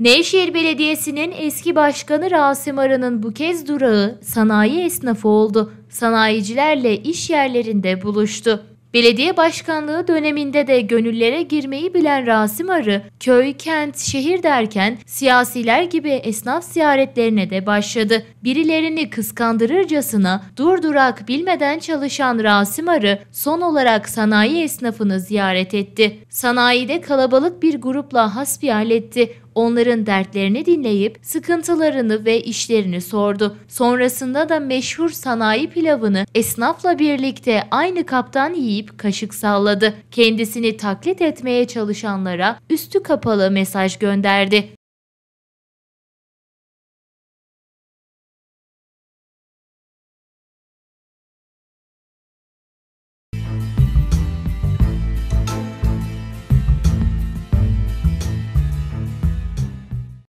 Nevşehir Belediyesi'nin eski başkanı Rasim Arı'nın bu kez durağı sanayi esnafı oldu. Sanayicilerle iş yerlerinde buluştu. Belediye başkanlığı döneminde de gönüllere girmeyi bilen Rasim Arı, köy, kent, şehir derken siyasiler gibi esnaf ziyaretlerine de başladı. Birilerini kıskandırırcasına durdurak bilmeden çalışan Rasim Arı son olarak sanayi esnafını ziyaret etti. Sanayide kalabalık bir grupla hasbihal etti. Onların dertlerini dinleyip sıkıntılarını ve işlerini sordu. Sonrasında da meşhur sanayi pilavını esnafla birlikte aynı kaptan yiyip kaşık salladı. Kendisini taklit etmeye çalışanlara üstü kapalı mesaj gönderdi.